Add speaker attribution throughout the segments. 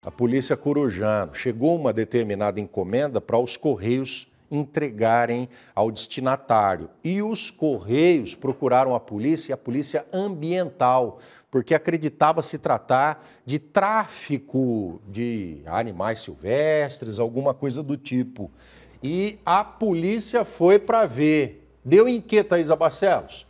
Speaker 1: a polícia corujana chegou uma determinada encomenda para os correios entregarem ao destinatário. E os correios procuraram a polícia, a polícia ambiental, porque acreditava se tratar de tráfico de animais silvestres, alguma coisa do tipo. E a polícia foi para ver. Deu em que, Thaisa Barcelos?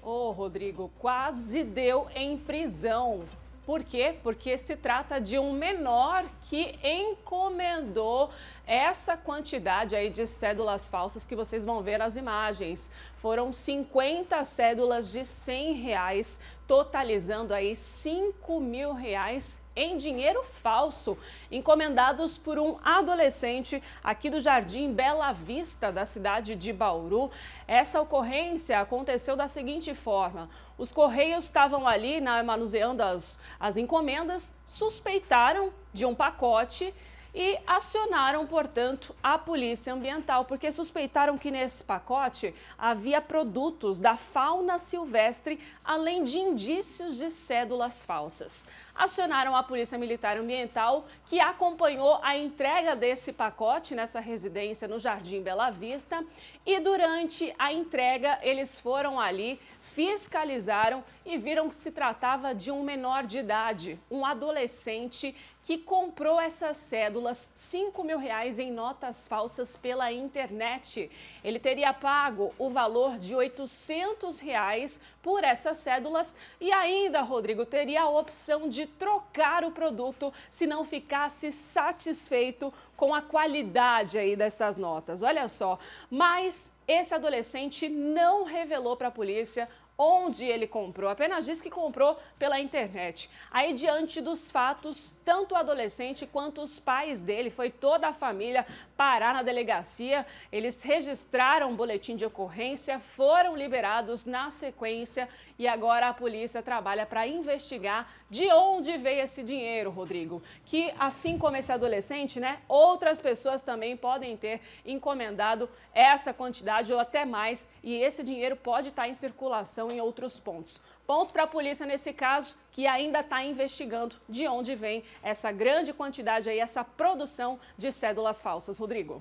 Speaker 2: Ô, oh, Rodrigo, quase deu em prisão. Por quê? Porque se trata de um menor que encomendou essa quantidade aí de cédulas falsas que vocês vão ver nas imagens. Foram 50 cédulas de 100 reais totalizando aí 5 mil reais em dinheiro falso, encomendados por um adolescente aqui do Jardim Bela Vista, da cidade de Bauru. Essa ocorrência aconteceu da seguinte forma: os correios estavam ali na, manuseando as, as encomendas, suspeitaram de um pacote e acionaram, portanto, a Polícia Ambiental, porque suspeitaram que nesse pacote havia produtos da fauna silvestre, além de indícios de cédulas falsas. Acionaram a Polícia Militar Ambiental, que acompanhou a entrega desse pacote nessa residência no Jardim Bela Vista, e durante a entrega eles foram ali fiscalizaram e viram que se tratava de um menor de idade, um adolescente que comprou essas cédulas 5 mil reais em notas falsas pela internet. Ele teria pago o valor de 800 reais por essas cédulas e ainda, Rodrigo, teria a opção de trocar o produto se não ficasse satisfeito com a qualidade aí dessas notas. Olha só, mas esse adolescente não revelou para a polícia onde ele comprou, apenas diz que comprou pela internet. Aí, diante dos fatos, tanto o adolescente quanto os pais dele, foi toda a família parar na delegacia. Eles registraram um boletim de ocorrência, foram liberados na sequência e agora a polícia trabalha para investigar de onde veio esse dinheiro, Rodrigo. Que assim como esse adolescente, né, outras pessoas também podem ter encomendado essa quantidade ou até mais, e esse dinheiro pode estar tá em circulação em outros pontos. Ponto para a polícia nesse caso, que ainda está investigando de onde vem essa grande quantidade aí, essa produção de cédulas falsas. Rodrigo.